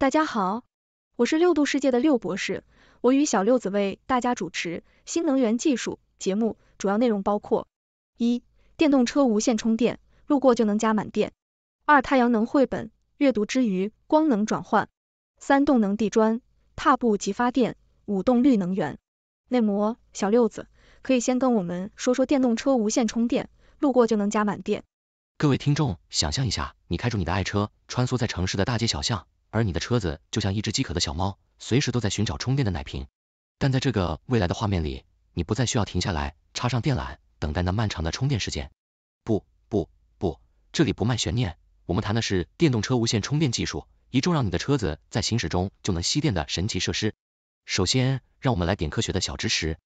大家好，我是六度世界的六博士，我与小六子为大家主持新能源技术节目，主要内容包括：一、电动车无线充电，路过就能加满电；二、太阳能绘本阅读之余，光能转换；三、动能地砖，踏步即发电，五动力能源内膜。小六子可以先跟我们说说电动车无线充电，路过就能加满电。各位听众，想象一下，你开着你的爱车，穿梭在城市的大街小巷。而你的车子就像一只饥渴的小猫，随时都在寻找充电的奶瓶。但在这个未来的画面里，你不再需要停下来插上电缆，等待那漫长的充电时间。不不不，这里不卖悬念，我们谈的是电动车无线充电技术，一种让你的车子在行驶中就能吸电的神奇设施。首先，让我们来点科学的小知识：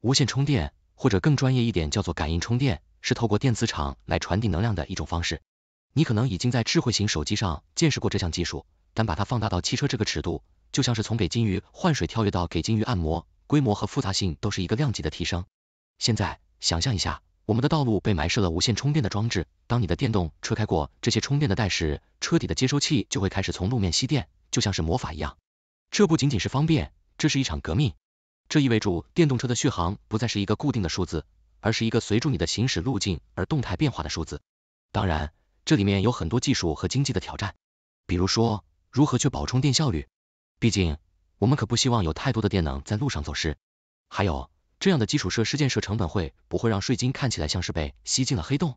无线充电，或者更专业一点叫做感应充电，是透过电磁场来传递能量的一种方式。你可能已经在智慧型手机上见识过这项技术。但把它放大到汽车这个尺度，就像是从给金鱼换水跳跃到给金鱼按摩，规模和复杂性都是一个量级的提升。现在想象一下，我们的道路被埋设了无线充电的装置，当你的电动车开过这些充电的带时，车底的接收器就会开始从路面吸电，就像是魔法一样。这不仅仅是方便，这是一场革命。这意味着电动车的续航不再是一个固定的数字，而是一个随住你的行驶路径而动态变化的数字。当然，这里面有很多技术和经济的挑战，比如说。如何确保充电效率？毕竟，我们可不希望有太多的电能在路上走失。还有，这样的基础设施建设成本会不会让税金看起来像是被吸进了黑洞？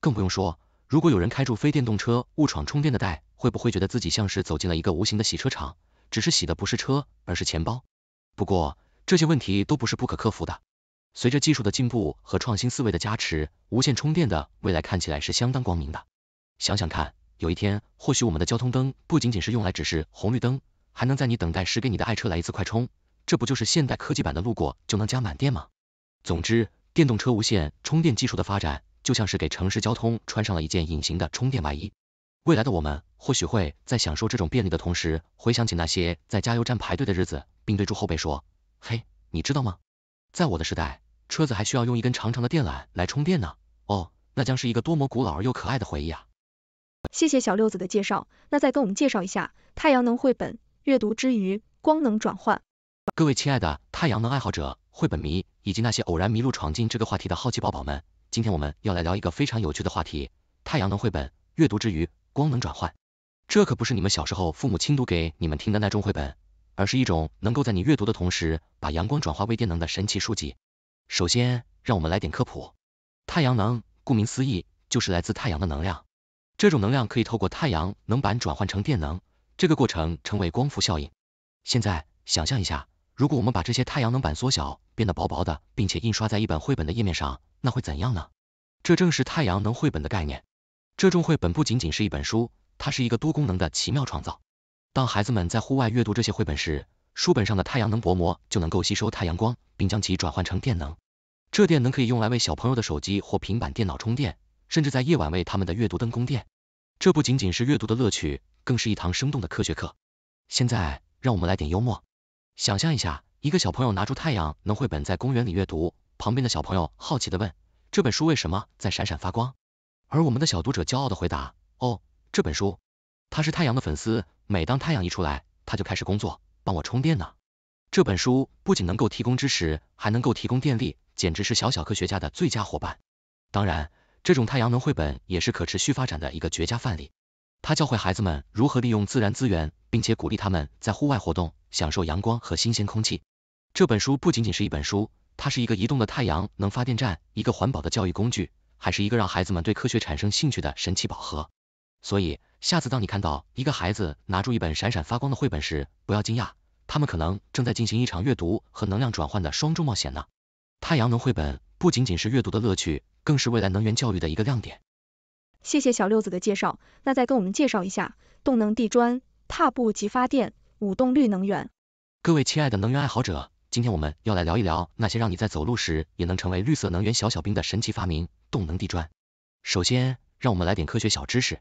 更不用说，如果有人开住非电动车误闯充电的带，会不会觉得自己像是走进了一个无形的洗车场，只是洗的不是车，而是钱包？不过，这些问题都不是不可克服的。随着技术的进步和创新思维的加持，无线充电的未来看起来是相当光明的。想想看。有一天，或许我们的交通灯不仅仅是用来指示红绿灯，还能在你等待时给你的爱车来一次快充，这不就是现代科技版的路过就能加满电吗？总之，电动车无线充电技术的发展，就像是给城市交通穿上了一件隐形的充电外衣。未来的我们或许会在享受这种便利的同时，回想起那些在加油站排队的日子，并对住后辈说，嘿，你知道吗？在我的时代，车子还需要用一根长长的电缆来充电呢。哦，那将是一个多么古老而又可爱的回忆啊！谢谢小六子的介绍，那再跟我们介绍一下太阳能绘本阅读之余光能转换。各位亲爱的太阳能爱好者、绘本迷以及那些偶然迷路闯进这个话题的好奇宝宝们，今天我们要来聊一个非常有趣的话题——太阳能绘本阅读之余光能转换。这可不是你们小时候父母亲读给你们听的那种绘本，而是一种能够在你阅读的同时把阳光转化为电能的神奇书籍。首先，让我们来点科普：太阳能顾名思义就是来自太阳的能量。这种能量可以透过太阳能板转换成电能，这个过程称为光伏效应。现在想象一下，如果我们把这些太阳能板缩小，变得薄薄的，并且印刷在一本绘本的页面上，那会怎样呢？这正是太阳能绘本的概念。这种绘本不仅仅是一本书，它是一个多功能的奇妙创造。当孩子们在户外阅读这些绘本时，书本上的太阳能薄膜就能够吸收太阳光，并将其转换成电能。这电能可以用来为小朋友的手机或平板电脑充电，甚至在夜晚为他们的阅读灯供电。这不仅仅是阅读的乐趣，更是一堂生动的科学课。现在，让我们来点幽默。想象一下，一个小朋友拿出太阳能绘本在公园里阅读，旁边的小朋友好奇的问：“这本书为什么在闪闪发光？”而我们的小读者骄傲的回答：“哦，这本书，他是太阳的粉丝。每当太阳一出来，他就开始工作，帮我充电呢。这本书不仅能够提供知识，还能够提供电力，简直是小小科学家的最佳伙伴。当然。”这种太阳能绘本也是可持续发展的一个绝佳范例。它教会孩子们如何利用自然资源，并且鼓励他们在户外活动，享受阳光和新鲜空气。这本书不仅仅是一本书，它是一个移动的太阳能发电站，一个环保的教育工具，还是一个让孩子们对科学产生兴趣的神奇宝盒。所以，下次当你看到一个孩子拿出一本闪闪发光的绘本时，不要惊讶，他们可能正在进行一场阅读和能量转换的双重冒险呢。太阳能绘本。不仅仅是阅读的乐趣，更是未来能源教育的一个亮点。谢谢小六子的介绍，那再跟我们介绍一下动能地砖、踏步即发电、舞动绿能源。各位亲爱的能源爱好者，今天我们要来聊一聊那些让你在走路时也能成为绿色能源小小兵的神奇发明——动能地砖。首先，让我们来点科学小知识。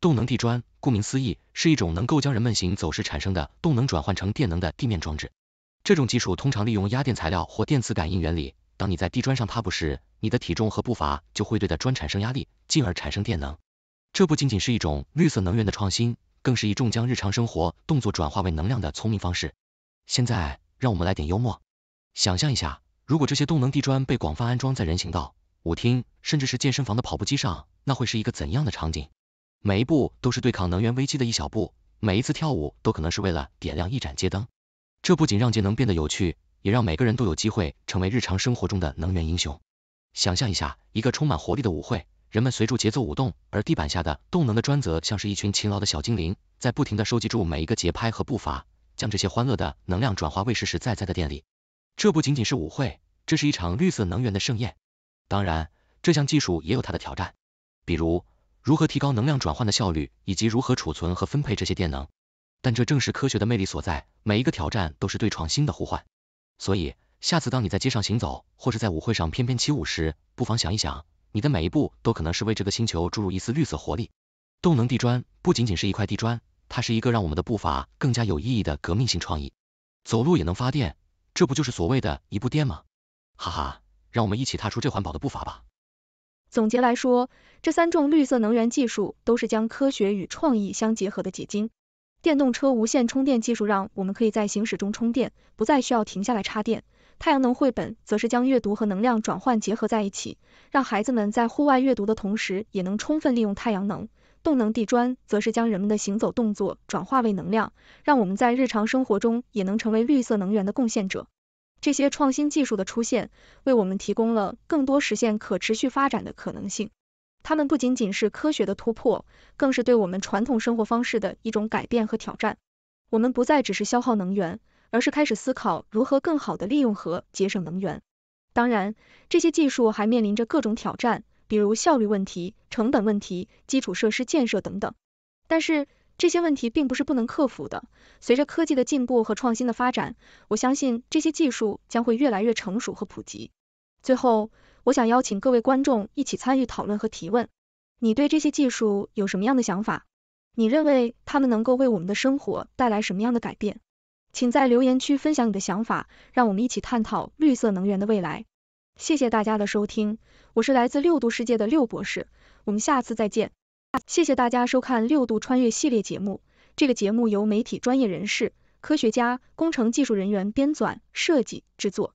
动能地砖，顾名思义，是一种能够将人们行走时产生的动能转换成电能的地面装置。这种技术通常利用压电材料或电磁感应原理。当你在地砖上踏步时，你的体重和步伐就会对地砖产生压力，进而产生电能。这不仅仅是一种绿色能源的创新，更是一种将日常生活动作转化为能量的聪明方式。现在，让我们来点幽默。想象一下，如果这些动能地砖被广泛安装在人行道、舞厅，甚至是健身房的跑步机上，那会是一个怎样的场景？每一步都是对抗能源危机的一小步，每一次跳舞都可能是为了点亮一盏街灯。这不仅让节能变得有趣。也让每个人都有机会成为日常生活中的能源英雄。想象一下一个充满活力的舞会，人们随着节奏舞动，而地板下的动能的专责像是一群勤劳的小精灵，在不停的收集住每一个节拍和步伐，将这些欢乐的能量转化为实实在在的电力。这不仅仅是舞会，这是一场绿色能源的盛宴。当然，这项技术也有它的挑战，比如如何提高能量转换的效率，以及如何储存和分配这些电能。但这正是科学的魅力所在，每一个挑战都是对创新的呼唤。所以，下次当你在街上行走，或是在舞会上翩翩起舞时，不妨想一想，你的每一步都可能是为这个星球注入一丝绿色活力。动能地砖不仅仅是一块地砖，它是一个让我们的步伐更加有意义的革命性创意。走路也能发电，这不就是所谓的一步电吗？哈哈，让我们一起踏出这环保的步伐吧。总结来说，这三种绿色能源技术都是将科学与创意相结合的结晶。电动车无线充电技术让我们可以在行驶中充电，不再需要停下来插电。太阳能绘本则是将阅读和能量转换结合在一起，让孩子们在户外阅读的同时也能充分利用太阳能。动能地砖则是将人们的行走动作转化为能量，让我们在日常生活中也能成为绿色能源的贡献者。这些创新技术的出现，为我们提供了更多实现可持续发展的可能性。它们不仅仅是科学的突破，更是对我们传统生活方式的一种改变和挑战。我们不再只是消耗能源，而是开始思考如何更好地利用和节省能源。当然，这些技术还面临着各种挑战，比如效率问题、成本问题、基础设施建设等等。但是这些问题并不是不能克服的，随着科技的进步和创新的发展，我相信这些技术将会越来越成熟和普及。最后，我想邀请各位观众一起参与讨论和提问。你对这些技术有什么样的想法？你认为他们能够为我们的生活带来什么样的改变？请在留言区分享你的想法，让我们一起探讨绿色能源的未来。谢谢大家的收听，我是来自六度世界的六博士，我们下次再见。谢谢大家收看六度穿越系列节目，这个节目由媒体专业人士、科学家、工程技术人员编纂、设计、制作。